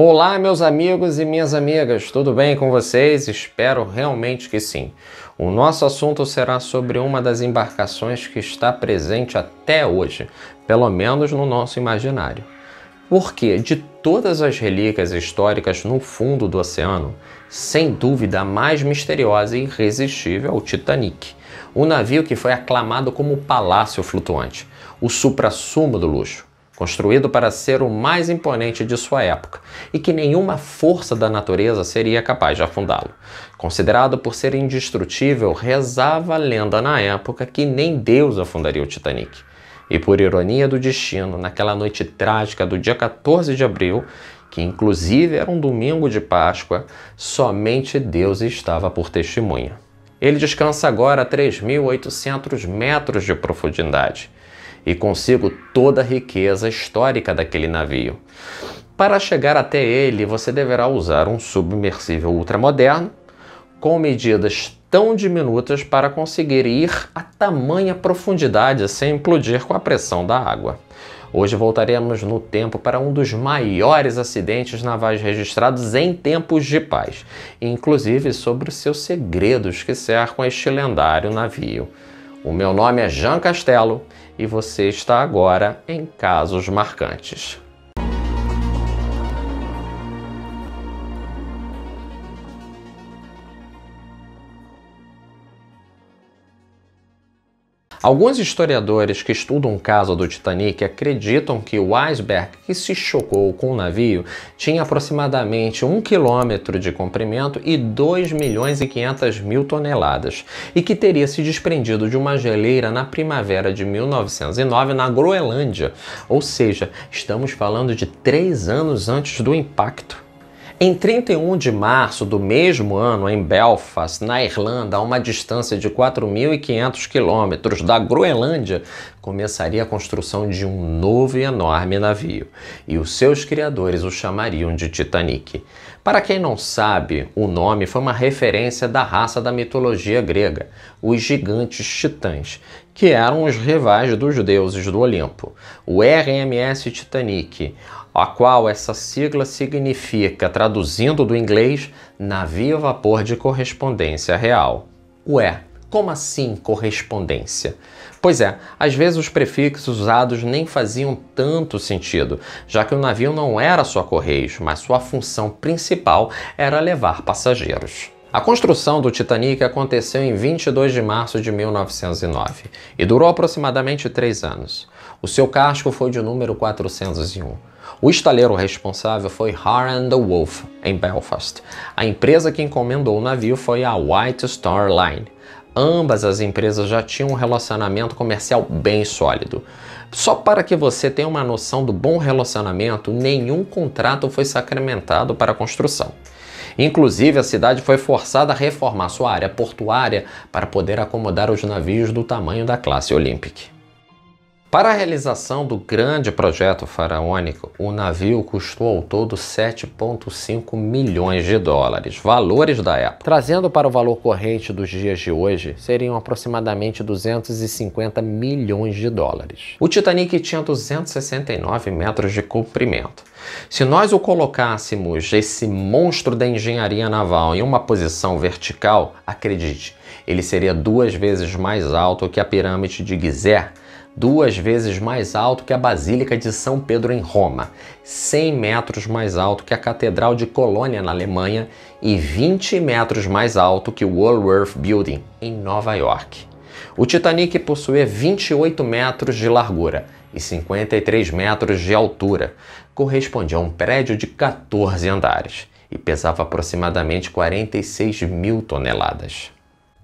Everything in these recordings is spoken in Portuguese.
Olá, meus amigos e minhas amigas, tudo bem com vocês? Espero realmente que sim. O nosso assunto será sobre uma das embarcações que está presente até hoje, pelo menos no nosso imaginário. Porque de todas as relíquias históricas no fundo do oceano, sem dúvida a mais misteriosa e irresistível é o Titanic, o navio que foi aclamado como o Palácio Flutuante, o supra-sumo do luxo construído para ser o mais imponente de sua época e que nenhuma força da natureza seria capaz de afundá-lo. Considerado por ser indestrutível, rezava a lenda na época que nem Deus afundaria o Titanic. E por ironia do destino, naquela noite trágica do dia 14 de abril, que inclusive era um domingo de Páscoa, somente Deus estava por testemunha. Ele descansa agora a 3.800 metros de profundidade e consigo toda a riqueza histórica daquele navio. Para chegar até ele, você deverá usar um submersível ultramoderno com medidas tão diminutas para conseguir ir a tamanha profundidade sem implodir com a pressão da água. Hoje voltaremos no tempo para um dos maiores acidentes navais registrados em tempos de paz, inclusive sobre os seus segredos que cercam este lendário navio. O meu nome é Jean Castelo e você está agora em Casos Marcantes. Alguns historiadores que estudam o caso do Titanic acreditam que o iceberg que se chocou com o navio tinha aproximadamente 1 quilômetro de comprimento e 2 milhões e 500 mil toneladas, e que teria se desprendido de uma geleira na primavera de 1909 na Groenlândia, ou seja, estamos falando de três anos antes do impacto. Em 31 de março do mesmo ano, em Belfast, na Irlanda, a uma distância de 4.500 quilômetros da Groenlândia, começaria a construção de um novo e enorme navio, e os seus criadores o chamariam de Titanic. Para quem não sabe, o nome foi uma referência da raça da mitologia grega, os gigantes titãs, que eram os rivais dos deuses do Olimpo. O RMS Titanic, a qual essa sigla significa, traduzindo do inglês, navio a vapor de correspondência real. Ué, como assim correspondência? Pois é, às vezes os prefixos usados nem faziam tanto sentido, já que o navio não era só correios, mas sua função principal era levar passageiros. A construção do Titanic aconteceu em 22 de março de 1909 e durou aproximadamente três anos. O seu casco foi de número 401. O estaleiro responsável foi Harland Wolff, em Belfast. A empresa que encomendou o navio foi a White Star Line. Ambas as empresas já tinham um relacionamento comercial bem sólido. Só para que você tenha uma noção do bom relacionamento, nenhum contrato foi sacramentado para a construção. Inclusive, a cidade foi forçada a reformar sua área portuária para poder acomodar os navios do tamanho da classe Olympic. Para a realização do grande projeto faraônico, o navio custou ao todo 7,5 milhões de dólares, valores da época. Trazendo para o valor corrente dos dias de hoje, seriam aproximadamente 250 milhões de dólares. O Titanic tinha 269 metros de comprimento. Se nós o colocássemos, esse monstro da engenharia naval, em uma posição vertical, acredite, ele seria duas vezes mais alto que a pirâmide de Gizé duas vezes mais alto que a Basílica de São Pedro em Roma, 100 metros mais alto que a Catedral de Colônia na Alemanha e 20 metros mais alto que o Woolworth Building em Nova York. O Titanic possuía 28 metros de largura e 53 metros de altura, correspondia a um prédio de 14 andares e pesava aproximadamente 46 mil toneladas.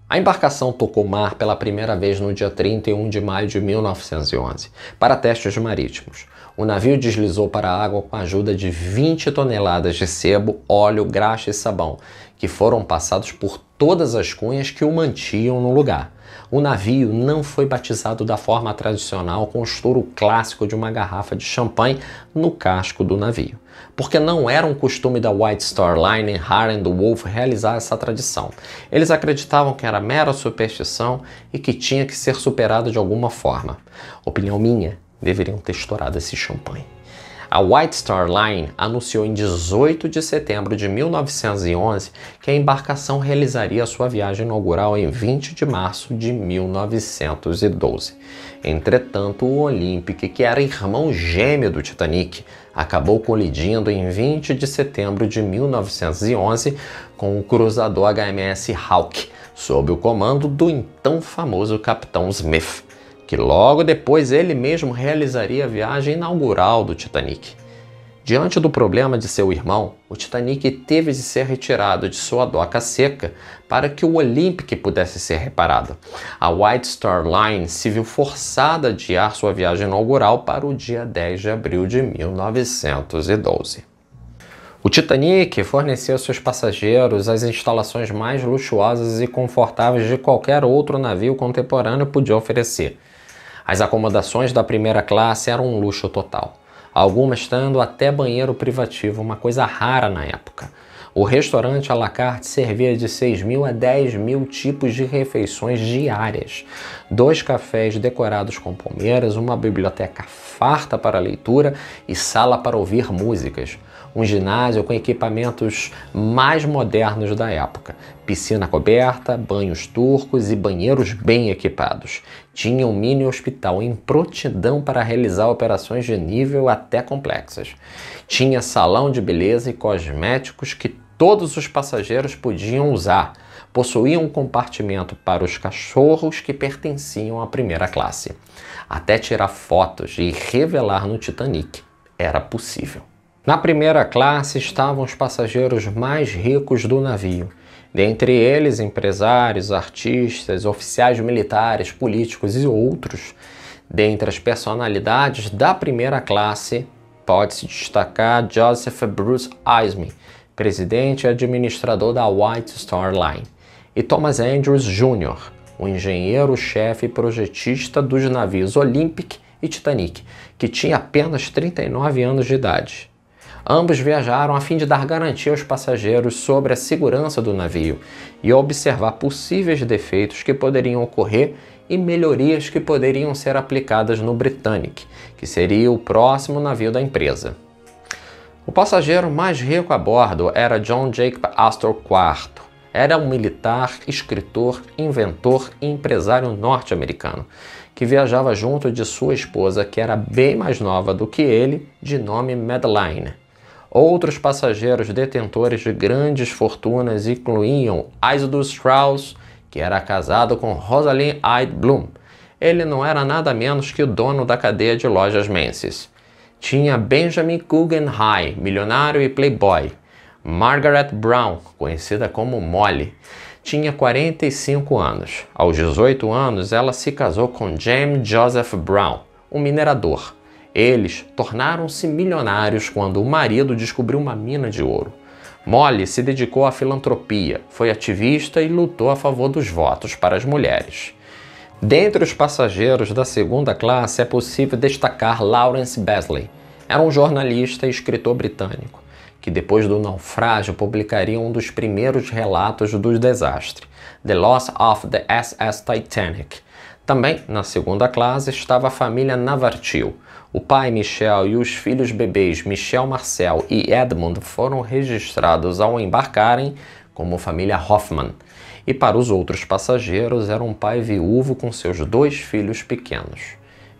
A embarcação tocou mar pela primeira vez no dia 31 de maio de 1911, para testes marítimos. O navio deslizou para a água com a ajuda de 20 toneladas de sebo, óleo, graxa e sabão, que foram passados por todas as cunhas que o mantinham no lugar. O navio não foi batizado da forma tradicional com o estouro clássico de uma garrafa de champanhe no casco do navio, porque não era um costume da White Star Line e Harren do Wolf realizar essa tradição. Eles acreditavam que era mera superstição e que tinha que ser superada de alguma forma. Opinião minha, deveriam ter estourado esse champanhe. A White Star Line anunciou em 18 de setembro de 1911 que a embarcação realizaria sua viagem inaugural em 20 de março de 1912. Entretanto, o Olympic, que era irmão gêmeo do Titanic, acabou colidindo em 20 de setembro de 1911 com o cruzador HMS Hawke, sob o comando do então famoso Capitão Smith que logo depois ele mesmo realizaria a viagem inaugural do Titanic. Diante do problema de seu irmão, o Titanic teve de ser retirado de sua doca seca para que o Olympic pudesse ser reparado. A White Star Line se viu forçada a adiar sua viagem inaugural para o dia 10 de abril de 1912. O Titanic forneceu aos seus passageiros as instalações mais luxuosas e confortáveis de qualquer outro navio contemporâneo podia oferecer as acomodações da primeira classe eram um luxo total, algumas tendo até banheiro privativo, uma coisa rara na época. O restaurante à la carte servia de 6 mil a 10 mil tipos de refeições diárias. Dois cafés decorados com palmeiras, uma biblioteca farta para leitura e sala para ouvir músicas um ginásio com equipamentos mais modernos da época. Piscina coberta, banhos turcos e banheiros bem equipados. Tinha um mini hospital em prontidão para realizar operações de nível até complexas. Tinha salão de beleza e cosméticos que todos os passageiros podiam usar. Possuía um compartimento para os cachorros que pertenciam à primeira classe. Até tirar fotos e revelar no Titanic era possível. Na primeira classe estavam os passageiros mais ricos do navio, dentre eles empresários, artistas, oficiais militares, políticos e outros. Dentre as personalidades da primeira classe, pode-se destacar Joseph Bruce Eisman, presidente e administrador da White Star Line, e Thomas Andrews Jr., o engenheiro-chefe e projetista dos navios Olympic e Titanic, que tinha apenas 39 anos de idade. Ambos viajaram a fim de dar garantia aos passageiros sobre a segurança do navio e observar possíveis defeitos que poderiam ocorrer e melhorias que poderiam ser aplicadas no Britannic, que seria o próximo navio da empresa. O passageiro mais rico a bordo era John Jacob Astor IV. Era um militar, escritor, inventor e empresário norte-americano que viajava junto de sua esposa, que era bem mais nova do que ele, de nome Madeline. Outros passageiros detentores de grandes fortunas incluíam Isidus Strauss, que era casado com Rosalind Hyde Bloom. Ele não era nada menos que o dono da cadeia de lojas Menses. Tinha Benjamin Guggenheim, milionário e playboy. Margaret Brown, conhecida como Molly, tinha 45 anos. Aos 18 anos, ela se casou com James Joseph Brown, um minerador. Eles tornaram-se milionários quando o marido descobriu uma mina de ouro. Molly se dedicou à filantropia, foi ativista e lutou a favor dos votos para as mulheres. Dentre os passageiros da segunda classe é possível destacar Lawrence Besley. Era um jornalista e escritor britânico, que depois do naufrágio publicaria um dos primeiros relatos do desastre, The Loss of the SS Titanic, também, na segunda classe, estava a família Navartil. O pai Michel e os filhos bebês Michel Marcel e Edmund foram registrados ao embarcarem como família Hoffman. E para os outros passageiros era um pai viúvo com seus dois filhos pequenos.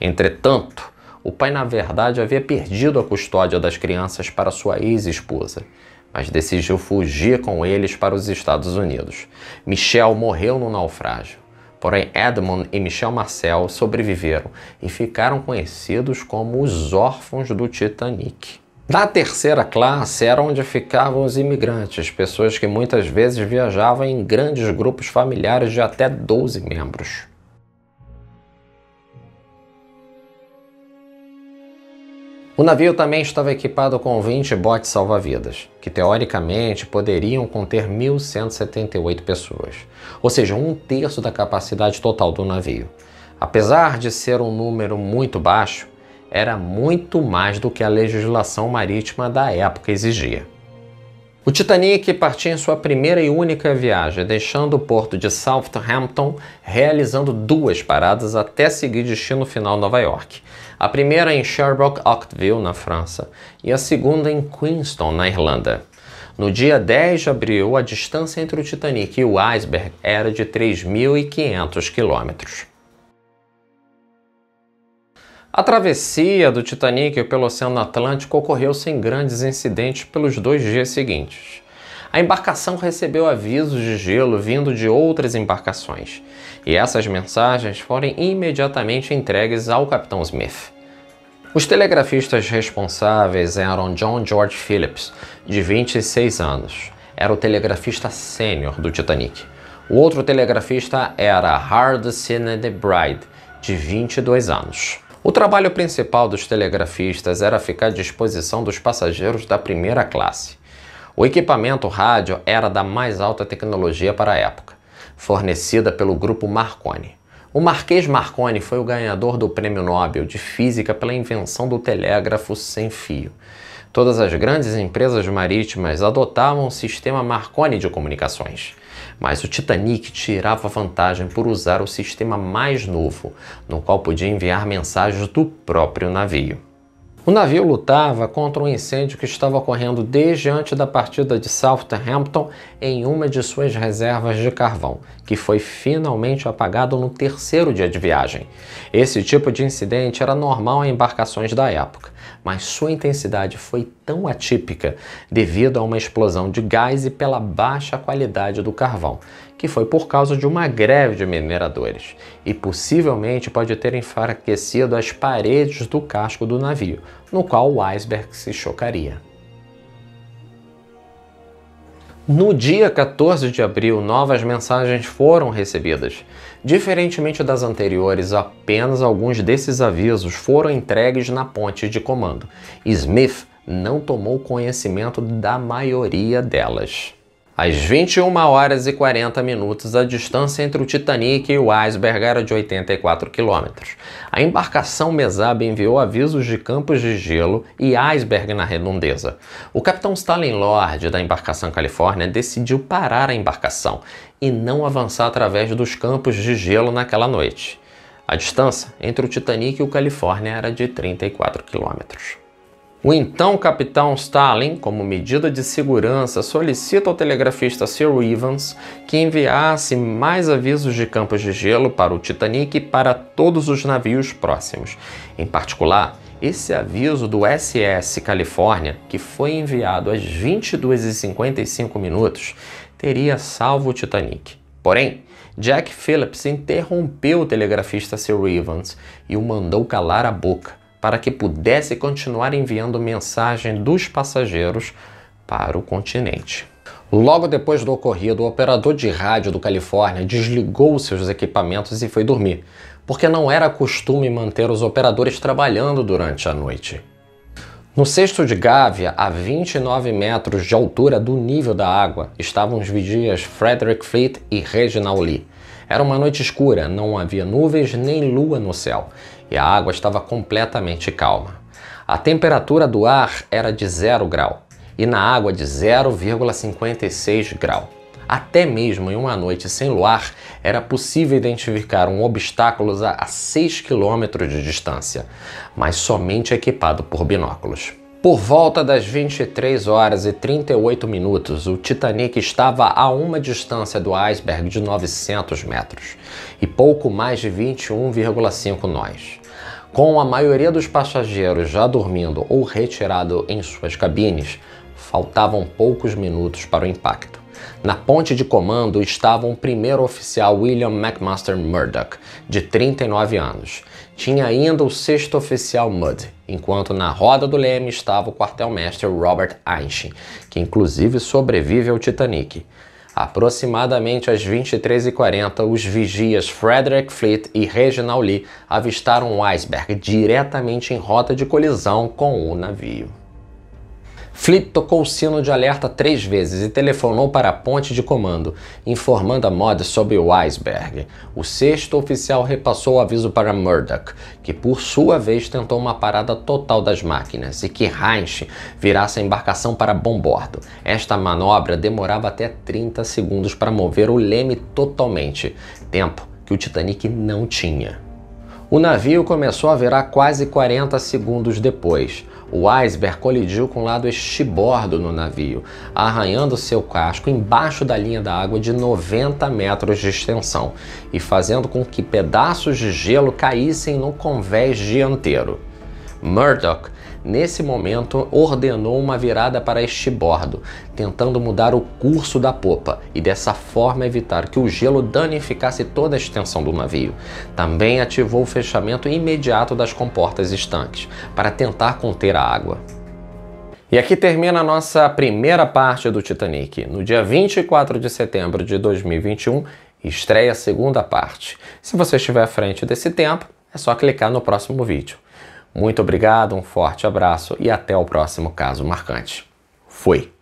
Entretanto, o pai na verdade havia perdido a custódia das crianças para sua ex-esposa, mas decidiu fugir com eles para os Estados Unidos. Michel morreu no naufrágio. Porém, Edmond e Michel Marcel sobreviveram e ficaram conhecidos como os órfãos do Titanic. Na terceira classe era onde ficavam os imigrantes, pessoas que muitas vezes viajavam em grandes grupos familiares de até 12 membros. O navio também estava equipado com 20 botes salva-vidas, que teoricamente poderiam conter 1.178 pessoas, ou seja, um terço da capacidade total do navio. Apesar de ser um número muito baixo, era muito mais do que a legislação marítima da época exigia. O Titanic partia em sua primeira e única viagem, deixando o porto de Southampton, realizando duas paradas até seguir destino final Nova York. A primeira em Sherbrooke octeville na França, e a segunda em Queenstown, na Irlanda. No dia 10 de abril, a distância entre o Titanic e o iceberg era de 3.500 quilômetros. A travessia do Titanic pelo Oceano Atlântico ocorreu sem grandes incidentes pelos dois dias seguintes a embarcação recebeu avisos de gelo vindo de outras embarcações, e essas mensagens foram imediatamente entregues ao capitão Smith. Os telegrafistas responsáveis eram John George Phillips, de 26 anos. Era o telegrafista sênior do Titanic. O outro telegrafista era Hard Sinned Bride, de 22 anos. O trabalho principal dos telegrafistas era ficar à disposição dos passageiros da primeira classe. O equipamento rádio era da mais alta tecnologia para a época, fornecida pelo grupo Marconi. O Marquês Marconi foi o ganhador do Prêmio Nobel de Física pela invenção do telégrafo sem fio. Todas as grandes empresas marítimas adotavam o sistema Marconi de comunicações, mas o Titanic tirava vantagem por usar o sistema mais novo, no qual podia enviar mensagens do próprio navio. O navio lutava contra um incêndio que estava ocorrendo desde antes da partida de Southampton em uma de suas reservas de carvão, que foi finalmente apagado no terceiro dia de viagem. Esse tipo de incidente era normal em embarcações da época, mas sua intensidade foi tão atípica devido a uma explosão de gás e pela baixa qualidade do carvão, que foi por causa de uma greve de mineradores e possivelmente pode ter enfraquecido as paredes do casco do navio, no qual o iceberg se chocaria. No dia 14 de abril, novas mensagens foram recebidas. Diferentemente das anteriores, apenas alguns desses avisos foram entregues na ponte de comando. Smith não tomou conhecimento da maioria delas. Às 21 horas e 40 minutos, a distância entre o Titanic e o iceberg era de 84 quilômetros. A embarcação Mesab enviou avisos de campos de gelo e iceberg na redondeza. O capitão Stalin Lord, da embarcação Califórnia, decidiu parar a embarcação e não avançar através dos campos de gelo naquela noite. A distância entre o Titanic e o Califórnia era de 34 quilômetros. O então capitão Stalin, como medida de segurança, solicita ao telegrafista Sir Evans que enviasse mais avisos de campos de gelo para o Titanic e para todos os navios próximos. Em particular, esse aviso do SS Califórnia, que foi enviado às 22h55 minutos, teria salvo o Titanic. Porém, Jack Phillips interrompeu o telegrafista Sir Evans e o mandou calar a boca para que pudesse continuar enviando mensagem dos passageiros para o continente. Logo depois do ocorrido, o operador de rádio do Califórnia desligou seus equipamentos e foi dormir, porque não era costume manter os operadores trabalhando durante a noite. No cesto de Gávea, a 29 metros de altura do nível da água, estavam os vigias Frederick Fleet e Reginald Lee. Era uma noite escura, não havia nuvens nem lua no céu, e a água estava completamente calma. A temperatura do ar era de 0 grau e na água de 0,56 grau. Até mesmo em uma noite sem luar, era possível identificar um obstáculo a 6 km de distância, mas somente equipado por binóculos. Por volta das 23 horas e 38 minutos, o Titanic estava a uma distância do iceberg de 900 metros e pouco mais de 21,5 nós. Com a maioria dos passageiros já dormindo ou retirado em suas cabines, faltavam poucos minutos para o impacto. Na ponte de comando estava um primeiro oficial William McMaster Murdoch, de 39 anos. Tinha ainda o sexto oficial Mudd, enquanto na roda do leme estava o quartel-mestre Robert Einstein, que inclusive sobrevive ao Titanic. Aproximadamente às 23h40, os vigias Frederick Fleet e Reginald Lee avistaram um iceberg diretamente em rota de colisão com o navio. Flip tocou o sino de alerta três vezes e telefonou para a ponte de comando, informando a Mod sobre o iceberg. O sexto oficial repassou o aviso para Murdoch, que por sua vez tentou uma parada total das máquinas e que Heinz virasse a embarcação para bombordo. Esta manobra demorava até 30 segundos para mover o leme totalmente, tempo que o Titanic não tinha. O navio começou a virar quase 40 segundos depois. O iceberg colidiu com o lado estibordo no navio, arranhando seu casco embaixo da linha da água de 90 metros de extensão e fazendo com que pedaços de gelo caíssem no convés dianteiro. Murdoch nesse momento, ordenou uma virada para este bordo, tentando mudar o curso da popa e dessa forma evitar que o gelo danificasse toda a extensão do navio. Também ativou o fechamento imediato das comportas estanques para tentar conter a água. E aqui termina a nossa primeira parte do Titanic. No dia 24 de setembro de 2021, estreia a segunda parte. Se você estiver à frente desse tempo, é só clicar no próximo vídeo. Muito obrigado, um forte abraço e até o próximo caso marcante. Fui!